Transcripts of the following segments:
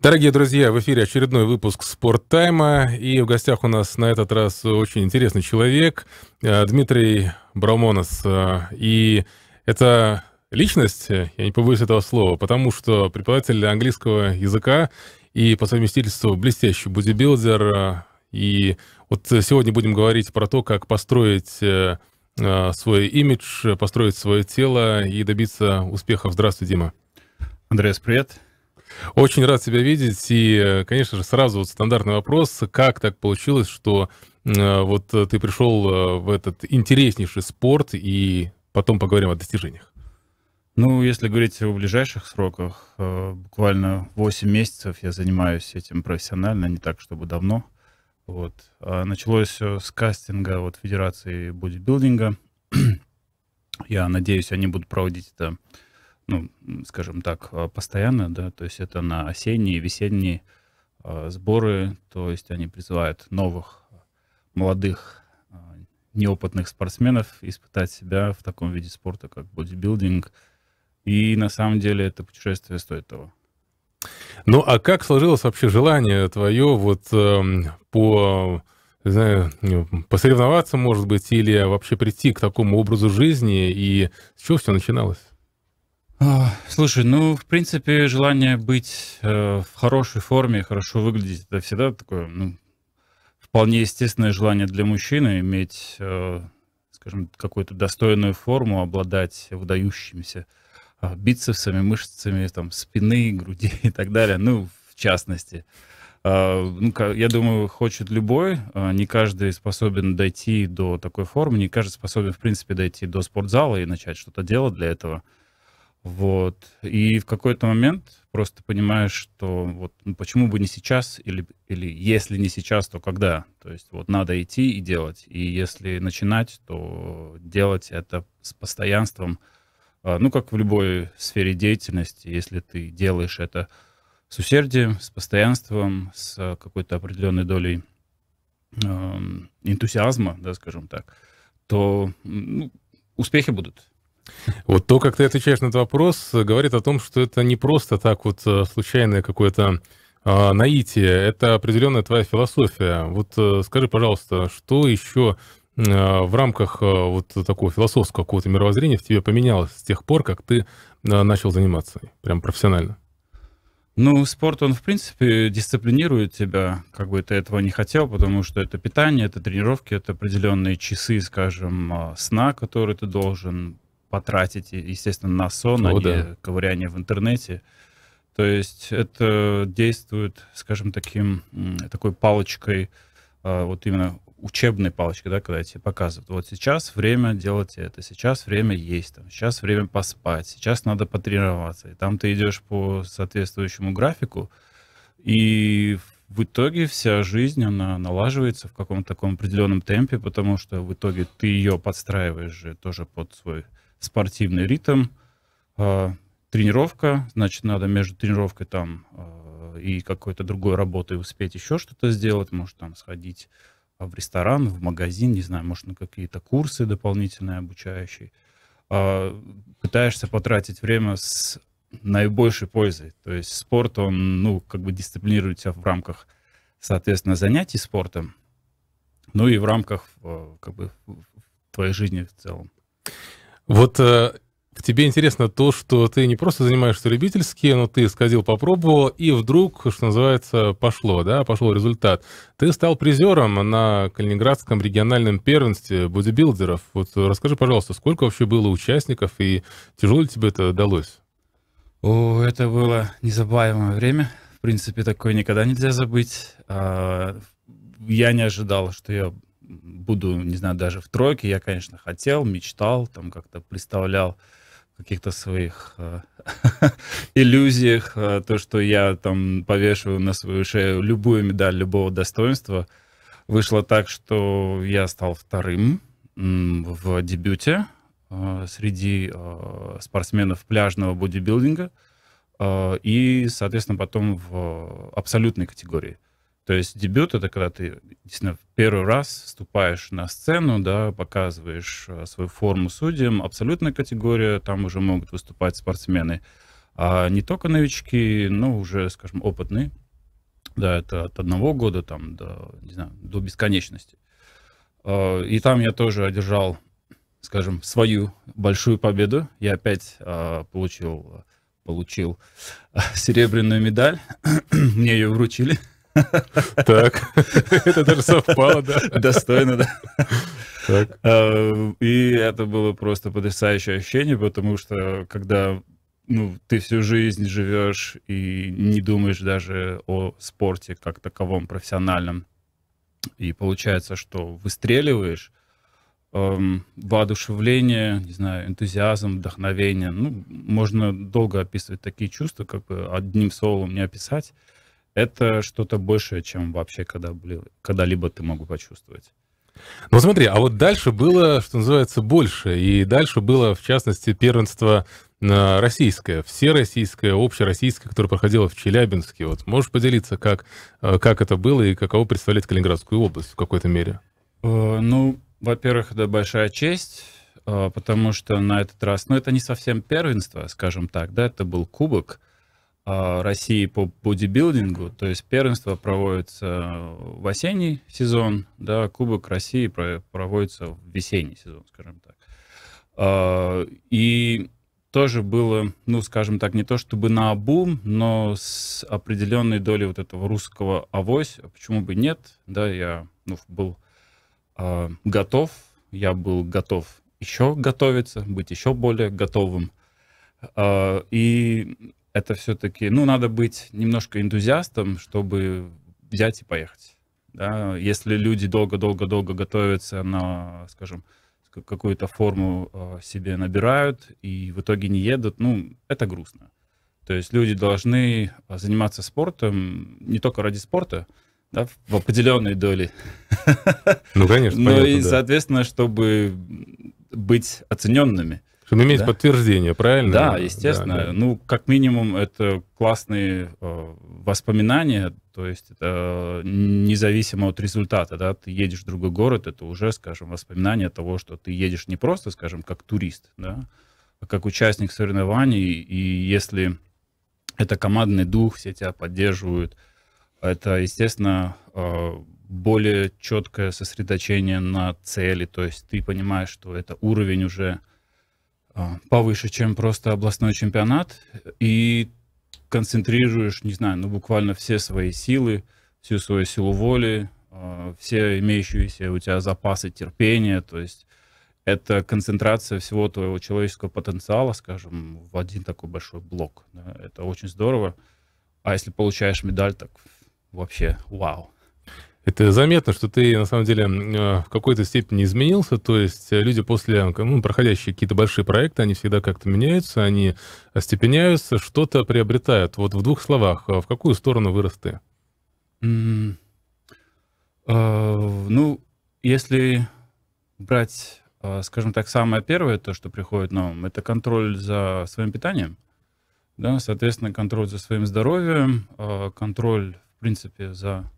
Дорогие друзья, в эфире очередной выпуск «Спорт Тайма». И в гостях у нас на этот раз очень интересный человек э, Дмитрий Браумонос. Э, и это личность, э, я не побоюсь этого слова, потому что преподаватель английского языка и по совместительству блестящий бодибилдер. И вот сегодня будем говорить про то, как построить свой имидж, построить свое тело и добиться успехов. Здравствуй, Дима. Андрес, привет. Очень рад тебя видеть. И, э, конечно же, сразу вот стандартный вопрос, как так получилось, что э, вот э, ты пришел в этот интереснейший спорт, и потом поговорим о достижениях. Ну, если говорить о ближайших сроках, буквально 8 месяцев я занимаюсь этим профессионально, не так, чтобы давно. Вот. А началось все с кастинга вот, Федерации бодибилдинга. я надеюсь, они будут проводить это ну, скажем так, э, постоянно, да, то есть это на осенние, весенние э, сборы, то есть они призывают новых, молодых, э, неопытных спортсменов испытать себя в таком виде спорта, как бодибилдинг. И на самом деле это путешествие стоит того. Ну, а как сложилось вообще желание твое вот э, по знаю, ну, посоревноваться, может быть, или вообще прийти к такому образу жизни, и с чего все начиналось? А, слушай, ну, в принципе, желание быть э, в хорошей форме, хорошо выглядеть, это всегда такое, ну, вполне естественное желание для мужчины иметь, э, скажем, какую-то достойную форму, обладать выдающимися а, бицепсами, мышцами, там, спины, груди и так далее, ну, в частности. А, ну, я думаю, хочет любой, не каждый способен дойти до такой формы, не каждый способен, в принципе, дойти до спортзала и начать что-то делать для этого. Вот. И в какой-то момент просто понимаешь, что вот ну, почему бы не сейчас, или, или если не сейчас, то когда? То есть вот надо идти и делать. И если начинать, то делать это с постоянством. А, ну, как в любой сфере деятельности, если ты делаешь это с усердием, с постоянством, с какой-то определенной долей энтузиазма, да, скажем так, то ну, успехи будут. Вот то, как ты отвечаешь на этот вопрос, говорит о том, что это не просто так вот э, случайное какое-то э, наитие, это определенная твоя философия. Вот э, скажи, пожалуйста, что еще э, в рамках э, вот такого философского какого-то мировоззрения в тебе поменялось с тех пор, как ты э, начал заниматься прям профессионально? Ну, спорт, он, в принципе, дисциплинирует тебя, как бы ты этого не хотел, потому что это питание, это тренировки, это определенные часы, скажем, сна, которые ты должен потратить, естественно, на сон, а О, а да. не ковыряние в интернете. То есть это действует, скажем, таким, такой палочкой, а, вот именно учебной палочкой, да, когда тебе показывают, вот сейчас время делать это, сейчас время есть, там, сейчас время поспать, сейчас надо потренироваться. И там ты идешь по соответствующему графику, и в итоге вся жизнь, она налаживается в каком-то таком определенном темпе, потому что в итоге ты ее подстраиваешь же тоже под свой спортивный ритм, э, тренировка, значит, надо между тренировкой там э, и какой-то другой работой успеть еще что-то сделать, может там сходить э, в ресторан, в магазин, не знаю, может на какие-то курсы дополнительные обучающие. пытаешься потратить время с наибольшей пользой. То есть спорт, он, ну, как бы дисциплинирует тебя в рамках, соответственно, занятий спортом, ну и в рамках, как бы, твоей жизни в целом. Вот э, тебе интересно то, что ты не просто занимаешься любительски, но ты сходил, попробовал, и вдруг, что называется, пошло, да, пошел результат. Ты стал призером на Калининградском региональном первенстве бодибилдеров. Вот э, расскажи, пожалуйста, сколько вообще было участников, и тяжело ли тебе это удалось? О, это было незабываемое время. В принципе, такое никогда нельзя забыть. А, я не ожидал, что я буду, не знаю, даже в тройке. Я, конечно, хотел, мечтал, там как-то представлял каких-то своих э, иллюзиях, э, то, что я там повешиваю на свою шею любую медаль любого достоинства. Вышло так, что я стал вторым в дебюте э, среди э, спортсменов пляжного бодибилдинга э, и, соответственно, потом в э, абсолютной категории – то есть дебют — это когда ты действительно в первый раз вступаешь на сцену, да, показываешь э, свою форму судьям. Абсолютная категория, там уже могут выступать спортсмены. А не только новички, но уже, скажем, опытные. Да, это от одного года там до, не знаю, до бесконечности. А, и там я тоже одержал, скажем, свою большую победу. Я опять а, получил, получил а, серебряную медаль. Мне ее вручили. Так, это даже совпало, да. Достойно, да. Так. А, и это было просто потрясающее ощущение, потому что когда ну, ты всю жизнь живешь и не думаешь даже о спорте как таковом, профессиональном, и получается, что выстреливаешь, эм, воодушевление, не знаю, энтузиазм, вдохновение. Ну, можно долго описывать такие чувства, как бы одним словом не описать это что-то большее, чем вообще когда, когда-либо ты могу почувствовать. Ну смотри, а вот дальше было, что называется, больше. И дальше было, в частности, первенство э, российское, всероссийское, общероссийское, которое проходило в Челябинске. Вот можешь поделиться, как, э, как это было и каково представляет Калининградскую область в какой-то мере? Э, ну, во-первых, это большая честь, потому что на этот раз, ну, это не совсем первенство, скажем так, да, это был кубок, а, России по бодибилдингу, то есть первенство проводится в осенний сезон, да, Кубок России проводится в весенний сезон, скажем так. А, и тоже было, ну, скажем так, не то чтобы на обум, но с определенной долей вот этого русского авось, а почему бы нет, да, я ну, был э, готов, я был готов еще готовиться, быть еще более готовым. Э, и это все-таки, ну, надо быть немножко энтузиастом, чтобы взять и поехать. Да? Если люди долго-долго-долго готовятся на, скажем, какую-то форму а, себе набирают и в итоге не едут, ну, это грустно. То есть люди должны заниматься спортом не только ради спорта, да, в определенной доли. Ну, конечно, Но понятно, и, да. соответственно, чтобы быть оцененными. Чтобы иметь да? подтверждение, правильно? Да, естественно. Да, да. Ну, как минимум, это классные э, воспоминания, то есть это э, независимо от результата, да, ты едешь в другой город, это уже, скажем, воспоминание того, что ты едешь не просто, скажем, как турист, да, а как участник соревнований, и если это командный дух, все тебя поддерживают, это, естественно, э, более четкое сосредоточение на цели, то есть ты понимаешь, что это уровень уже а, повыше, чем просто областной чемпионат, и концентрируешь, не знаю, ну буквально все свои силы, всю свою силу воли, а, все имеющиеся у тебя запасы терпения, то есть это концентрация всего твоего человеческого потенциала, скажем, в один такой большой блок. Это очень здорово. А если получаешь медаль, так вообще вау это заметно, что ты на самом деле э, в какой-то степени изменился. То есть э, люди после, э, ну, проходящие какие-то большие проекты, они всегда как-то меняются, они степеняются, что-то приобретают. Вот в двух словах, в какую сторону вырос ты? Mm. Uh, ну, если брать, uh, скажем так, самое первое, то, что приходит нам, это контроль за своим питанием, да, соответственно, контроль за своим здоровьем, uh, контроль, в принципе, за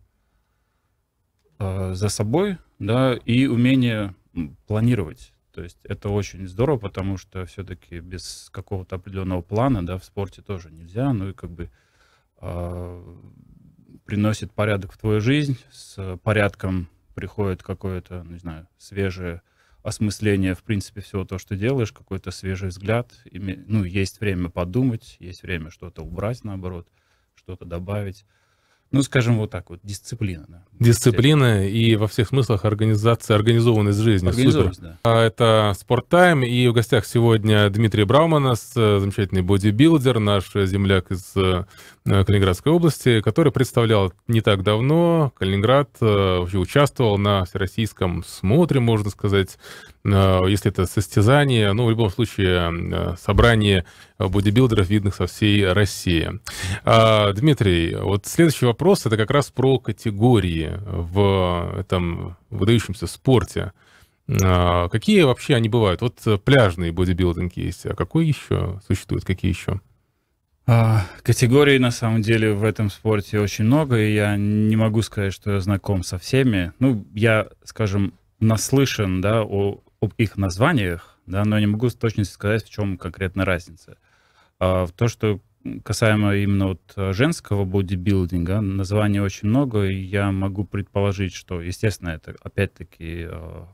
Э, за собой, да, и умение планировать. То есть это очень здорово, потому что все-таки без какого-то определенного плана, да, в спорте тоже нельзя, ну и как бы э, приносит порядок в твою жизнь, с порядком приходит какое-то, не знаю, свежее осмысление, в принципе, всего то, что делаешь, какой-то свежий взгляд. Ну, есть время подумать, есть время что-то убрать, наоборот, что-то добавить. Ну, скажем, вот так вот, дисциплина. Да. Дисциплина и во всех смыслах организация, организованность жизни. Организованность, да. А это «Спорттайм», и в гостях сегодня Дмитрий Брауманас, э, замечательный бодибилдер, наш земляк из э, э, Калининградской области, который представлял не так давно Калининград, вообще участвовал на всероссийском смотре, можно сказать, Э, если это состязание, ну, в любом случае, э, собрание э, бодибилдеров, видных со всей России. А, Дмитрий, вот следующий вопрос, это как раз про категории в этом выдающемся спорте. А, какие вообще они бывают? Вот пляжные бодибилдинги есть, а какой еще существует, какие еще? А, категорий, на самом деле, в этом спорте очень много, и я не могу сказать, что я знаком со всеми. Ну, я, скажем, наслышан, да, о об их названиях, да, но не могу с точностью сказать, в чем конкретно разница. А, то, что касаемо именно вот э, женского бодибилдинга, названий очень много, и я могу предположить, что, естественно, это опять-таки э,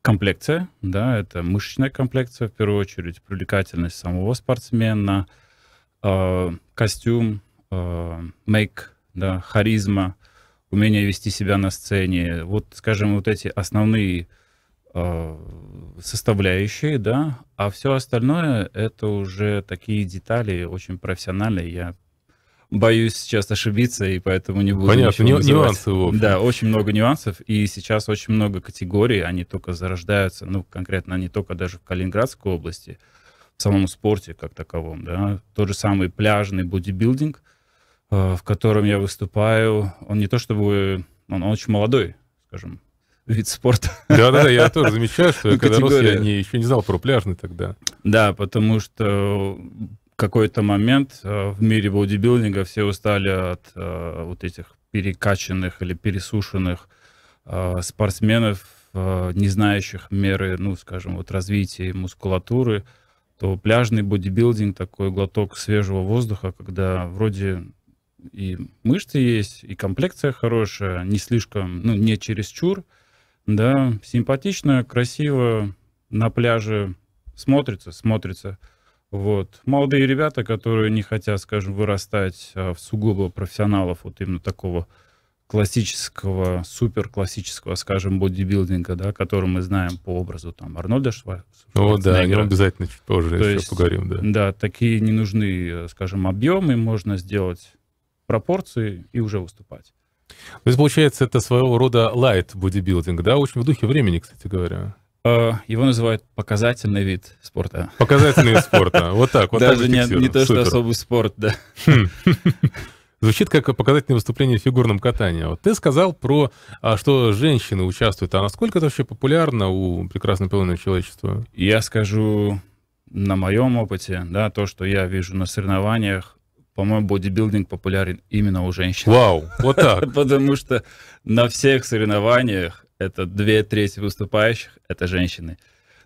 комплекция, да, это мышечная комплекция, в первую очередь, привлекательность самого спортсмена, э, костюм, мейк, да, харизма, умение вести себя на сцене. Вот, скажем, вот эти основные Э, составляющие, да, а все остальное это уже такие детали очень профессиональные. Я боюсь сейчас ошибиться, и поэтому не буду. Понятно, ничего нюансы в общем. Да, очень много нюансов, и сейчас очень много категорий, они только зарождаются, ну, конкретно они только даже в Калининградской области, в самом спорте как таковом, да. Тот же самый пляжный бодибилдинг, э, в котором я выступаю, он не то чтобы, он очень молодой, скажем, вид спорта. Да-да-да, я тоже замечаю, что ну, когда рос, я не, еще не знал про пляжный тогда. Да, потому что какой-то момент э, в мире бодибилдинга все устали от э, вот этих перекачанных или пересушенных э, спортсменов, не знающих меры, ну, скажем, вот развития мускулатуры, то пляжный бодибилдинг, такой глоток свежего воздуха, когда вроде и мышцы есть, и комплекция хорошая, не слишком, ну, не чересчур, чур да, симпатично, красиво, на пляже смотрится, смотрится. Вот. Молодые ребята, которые не хотят, скажем, вырастать а, в сугубо профессионалов вот именно такого классического, супер классического, скажем, бодибилдинга, да, который мы знаем по образу там Арнольда Шва... О, да, о нем обязательно чуть позже То еще есть, поговорим, да. Да, такие не нужны, э, скажем, объемы, можно сделать пропорции и уже выступать. То есть, получается, это своего рода лайт бодибилдинг, да? Очень в духе времени, кстати говоря. Э, его называют показательный вид спорта. Показательный вид спорта. Вот так, вот Даже так не, не то, что особый спорт, да. Хм. Звучит как показательное выступление в фигурном катании. А вот ты сказал про, а, что женщины участвуют. А насколько это вообще популярно у прекрасно полного человечества? Я скажу на моем опыте, да, то, что я вижу на соревнованиях, по-моему, бодибилдинг популярен именно у женщин. Вау, вот так. Потому что на всех соревнованиях это две трети выступающих, это женщины.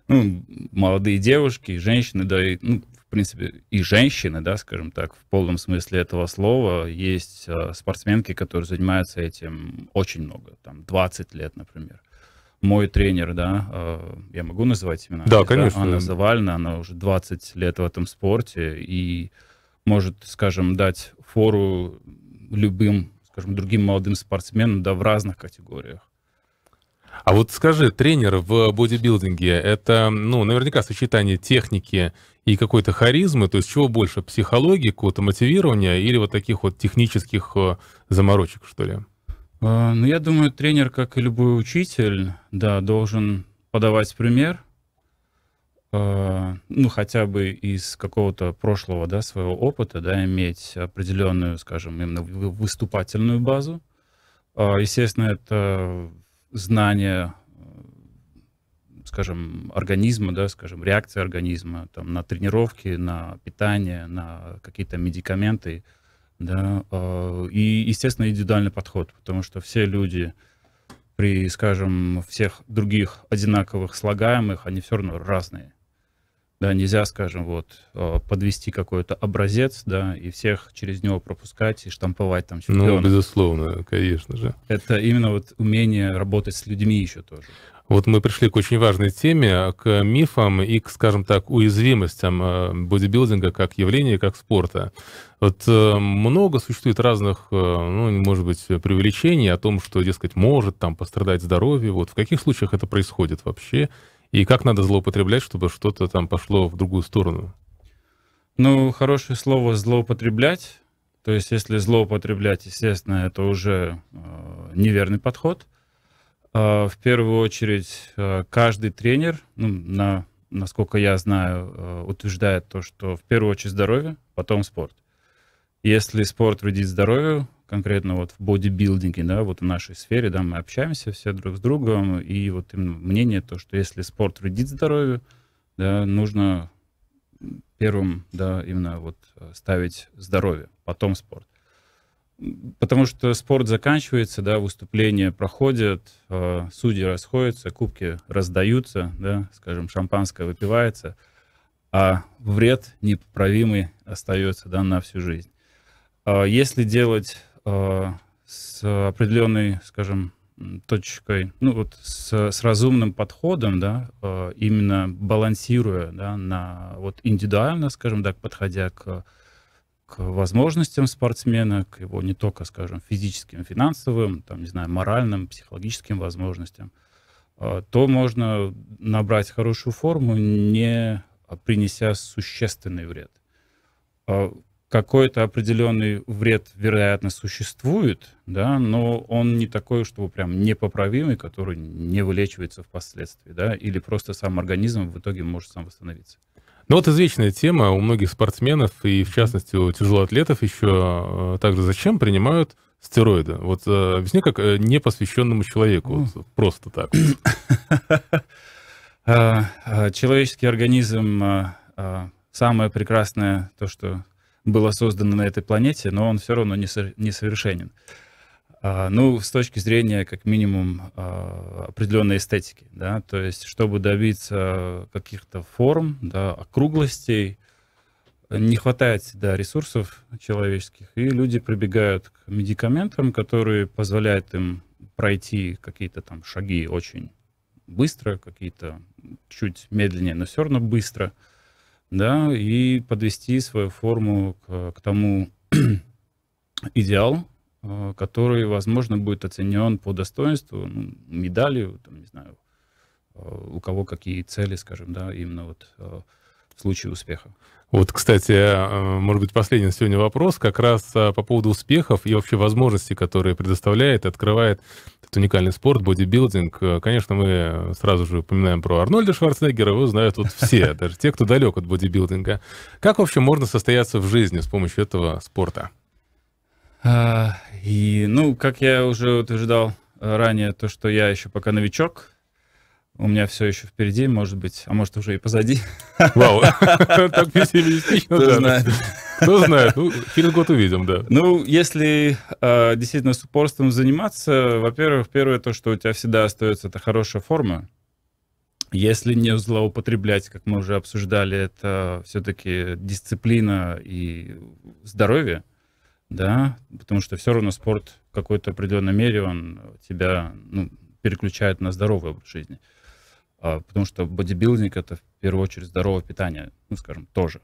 Ну, молодые девушки, женщины, да, и, ну, в принципе, и женщины, да, скажем так, в полном смысле этого слова. Есть э, спортсменки, которые занимаются этим очень много, там, 20 лет, например. Мой тренер, да, э, я могу называть имена? Да, конечно. Да? Анна Завальна, она уже 20 лет в этом спорте, и может, скажем, дать фору любым, скажем, другим молодым спортсменам, да, в разных категориях. А вот скажи, тренер в бодибилдинге — это, ну, наверняка сочетание техники и какой-то харизмы, то есть чего больше, психологии, какого-то мотивирования или вот таких вот технических э, заморочек, что ли? Э, ну, я думаю, тренер, как и любой учитель, да, должен подавать пример, Э, ну, хотя бы из какого-то прошлого, да, своего опыта, да, иметь определенную, скажем, именно выступательную базу. А, естественно, это знание, э, скажем, организма, да, скажем, реакции организма там, на тренировки, на питание, на какие-то медикаменты, да, э, и, естественно, индивидуальный подход, потому что все люди, при, скажем, всех других одинаковых слагаемых, они все равно разные. Да, нельзя, скажем, вот э, подвести какой-то образец, да, и всех через него пропускать и штамповать там чемпионов. Ну, безусловно, конечно же. Это именно вот умение работать с людьми еще тоже. Вот мы пришли к очень важной теме, а к мифам и к, скажем так, уязвимостям э, бодибилдинга как явления, как спорта. Вот э, много существует разных, ну, может быть, преувеличений о том, что, дескать, может там пострадать здоровье. Вот в каких случаях это происходит вообще? И как надо злоупотреблять, чтобы что-то там пошло в другую сторону? Ну, хорошее слово «злоупотреблять». То есть, если злоупотреблять, естественно, это уже э, неверный подход. Э, в первую очередь, э, каждый тренер, ну, на, насколько я знаю, э, утверждает то, что в первую очередь здоровье, потом спорт. Если спорт вредит здоровью, конкретно вот в бодибилдинге, да, вот в нашей сфере, да, мы общаемся все друг с другом, и вот мнение то, что если спорт вредит здоровью, да, нужно первым, да, именно вот э, ставить здоровье, потом спорт. Потому что спорт заканчивается, да, выступления проходят, э, судьи расходятся, кубки раздаются, да, скажем, шампанское выпивается, а вред непоправимый остается, да, на всю жизнь. А если делать Э, с определенной, скажем, точкой, ну вот с, с разумным подходом, да, э, именно балансируя, да, на вот индивидуально, скажем так, подходя к, к возможностям спортсмена, к его не только, скажем, физическим, финансовым, там, не знаю, моральным, психологическим возможностям, э, то можно набрать хорошую форму, не принеся существенный вред какой-то определенный вред, вероятно, существует, да, но он не такой, что прям непоправимый, который не вылечивается впоследствии, да, или просто сам организм в итоге может сам восстановиться. Ну вот извечная тема у многих спортсменов и, в частности, у тяжелоатлетов еще э, также зачем принимают стероиды? Вот э, объясни, как э, непосвященному человеку, ну. вот, просто так. А, а, человеческий организм а, самое прекрасное, то, что было создано на этой планете, но он все равно несовершенен. А, ну, с точки зрения, как минимум, а, определенной эстетики, да, то есть, чтобы добиться каких-то форм, да, округлостей, не хватает всегда ресурсов человеческих, и люди прибегают к медикаментам, которые позволяют им пройти какие-то там шаги очень быстро, какие-то чуть медленнее, но все равно быстро – да, и подвести свою форму к, к тому идеалу, э, который, возможно, будет оценен по достоинству, ну, медалью, там, не знаю, э, у кого какие цели, скажем, да, именно вот э, в случае успеха. Вот, кстати, э, может быть, последний сегодня вопрос как раз э, по поводу успехов и вообще возможностей, которые предоставляет и открывает этот уникальный спорт, бодибилдинг. Э, конечно, мы сразу же упоминаем про Арнольда Шварценеггера, его знают вот все, даже те, кто далек от бодибилдинга. Как вообще можно состояться в жизни с помощью этого спорта? А, и, ну, как я уже утверждал ранее, то, что я еще пока новичок, у меня все еще впереди, может быть, а может уже и позади. Вау, так пессимистично. Кто знает. Кто знает, ну, через год увидим, да. Ну, если а, действительно с упорством заниматься, во-первых, первое то, что у тебя всегда остается, это хорошая форма. Если не злоупотреблять, как мы уже обсуждали, это все-таки дисциплина и здоровье, да, потому что все равно спорт в какой-то определенной мере, он тебя ну, переключает на здоровый образ жизни. Uh, а, потому что бодибилдинг — это в первую очередь здоровое питание, ну, скажем, тоже.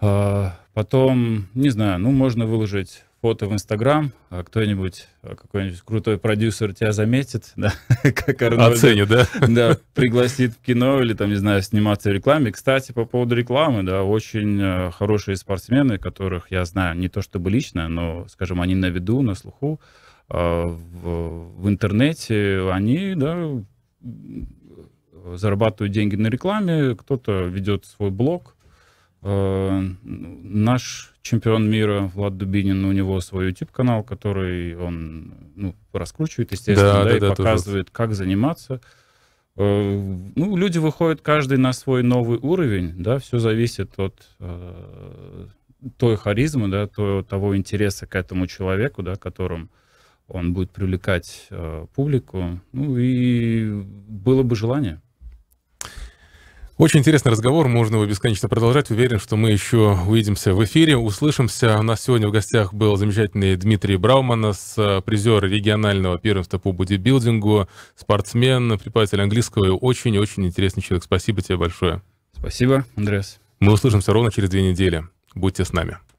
А, потом, не знаю, ну, можно выложить фото в Инстаграм, а кто-нибудь, какой-нибудь крутой продюсер тебя заметит, да, как Оценит, да? Да, пригласит в кино или, там, не знаю, сниматься в рекламе. Кстати, по поводу рекламы, да, очень э, хорошие спортсмены, которых я знаю, не то чтобы лично, но, скажем, они на виду, на слуху, в, в интернете, они, да, зарабатывают деньги на рекламе, кто-то ведет свой блог. Э, наш чемпион мира Влад Дубинин, ну, у него свой YouTube-канал, который он ну, раскручивает, естественно, да, да, да, и да, показывает, тоже. как заниматься. Э, ну, люди выходят каждый на свой новый уровень, да, все зависит от э, той харизмы, да, то, того интереса к этому человеку, да, которым он будет привлекать э, публику. Ну и было бы желание. Очень интересный разговор, можно его бесконечно продолжать. Уверен, что мы еще увидимся в эфире, услышимся. У нас сегодня в гостях был замечательный Дмитрий Брауманас, э, призер регионального первенства по бодибилдингу, спортсмен, преподаватель английского и очень-очень интересный человек. Спасибо тебе большое. Спасибо, Андреас. Мы услышимся ровно через две недели. Будьте с нами.